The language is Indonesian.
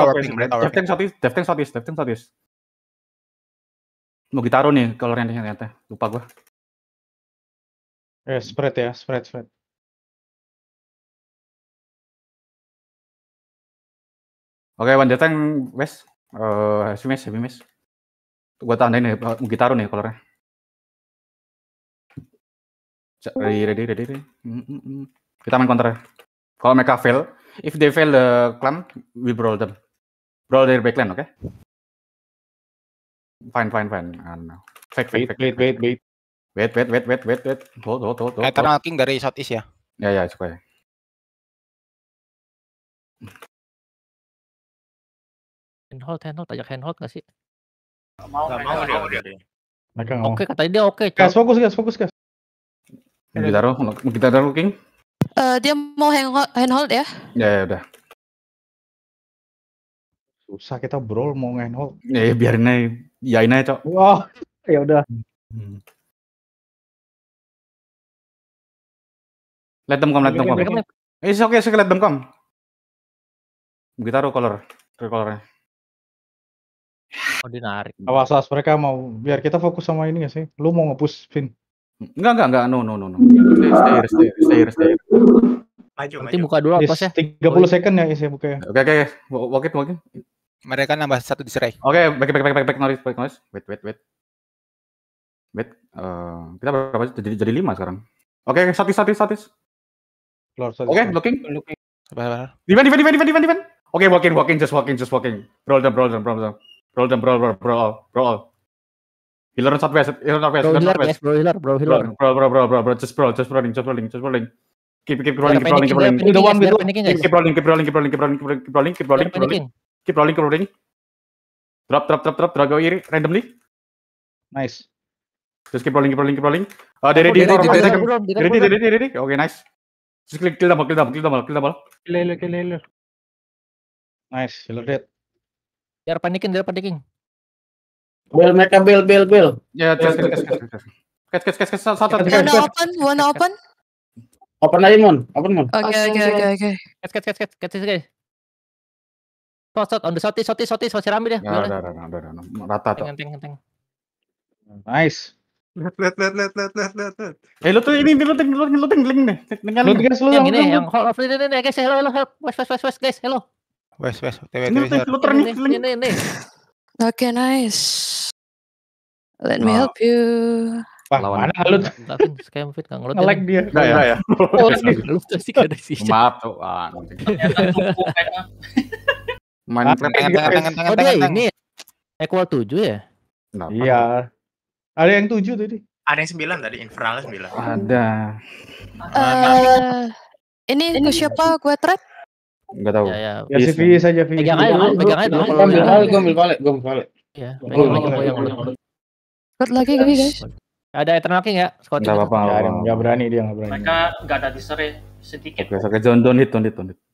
Tower Pink, mereka Tower Pink. death tank Deftank death tank Southeast. Mau ditaruh nih kalau rentenya ternyata. Lupa gua. Eh, spread ya, spread, spread. Oke, okay, One Deftank West. Uh, eh, heavy miss, heavy miss. Gua tandain nih, mau ditaruh nih kolornya. Oh. Ready, ready, ready, ready. Mm, mm -mm. Kita main counter. Kalau mereka fail, if they fail the clan, we brawl them. Brawl dari backline, oke? Okay? Fine, fine, fine. Uh, no. Fake, fake, wait, fake, wait, wait, wait. Wait, wait, wait, wait, wait, wait. Hold, hold, hold, Eternal King dari Southeast ya? Ya, ya, suka ya. Handhold, handhold, tajak handhold gak sih? Gak mau, gak mau dia, dia. Mereka Oke, okay, katanya dia oke. Okay, gas, fokus, gas, fokus, gas. Kita taruh, kita taruh King. Uh, dia mau handhold, handhold ya? Ya, ya, udah susah kita brol mau ngenhol eh, ya, ya biarin aja ini aja cok oh ya udah hmm. let them come let them come it's okay kita let them come kita taruh color taruh colornya oh dinarik awas awas mereka mau biar kita fokus sama ini gak sih lu mau ngepush pin enggak enggak enggak no no no no stay stay stay stay, stay. maju nanti buka dulu apa sih 30 second ya isi ya, buka ya oke okay, oke okay. walk it mereka nambah satu di serai. Oke, okay, baik, baik, baik, baik, back, baik, baik, Wait, wait, wait. Wait, uh, kita berapa sih? Jadi, jadi lima sekarang. Oke, okay, satu satu. statis. Oke, okay, looking. Looking. Sabar, divan divan divan divan divan. Oke, walking, walking, just walking, just walking. Roll them, roll them, roll them. Roll them, roll, roll, roll, all, roll, all. Healer on southwest, healer southwest, healer northwest. Bro, healer, bro, healer. Bro, bro, bro, bro, bro, just bro, just rolling, just rolling, just rolling. Keep, keep rolling, keep rolling, keep rolling. Keep rolling, keep rolling, keep rolling, keep rolling, keep rolling, keep rolling, keep rolling, keep rolling, keep rolling. Keep rolling, keep rolling. Drop, drop, drop, drop, drop, go iri randomly. Nice. Just keep rolling, keep rolling, keep rolling. Uh, they ready, ready, ready, ready, ready, ready. Okay, nice. Just click, kill them all, kill them all, kill them all, kill them all. Kill, kill, kill, kill. Nice, killer dead. panicking panikin, biar panikin. Bel mereka bel bel bel. Ya, kes kes kes kes kes kes satu. One open, one open. Open aja mon, open mon. Oke oke oke oke. Kes kes kes kes kes kes. Tot, tot, on the soti, soti, soti, soti rame deh. Nah, ada ada udah, udah, rata tuh. Enteng, enteng. Nice. Lihat, lihat, lihat, lihat, lihat, lihat, lihat. Eh, lu tuh ini, lu ting, lu ting, lu ting, link nih. Lu guys, lu yang ini, yang hall of ini, ini, guys, hello, hello, help, wes, wes, wes, wes, hello. Wes, wes, tw, tw, lu ini, ini, ini. Oke, nice. Let me help you. Wah, lawan mana lu? Lawan scam fit enggak ngelutin. Ngelag dia. Enggak ya. Lu sih kada sih. Maaf tuh. Ah, Minecraft. Nah, tengen, tengen, tengen, tengen, oh dia ini ya? equal 7 ya? Kenapa? Iya. Ada yang 7 tadi. Ada yang 9 tadi, infernal 9. Ada. Uh, ini ke siapa gue track? Enggak tahu. Ya, ya. ya si saja V. Pegang aja, pegang aja. Gue ambil palet, gue ambil palet, gue ambil palet. Iya, pegang aja. Ikut lagi guys. Ada Eternal King ya? Scott. Enggak apa-apa. Enggak berani dia, enggak berani. Mereka enggak ada diser sedikit. Oke, saya ke John Don hit, Don hit, Don hit.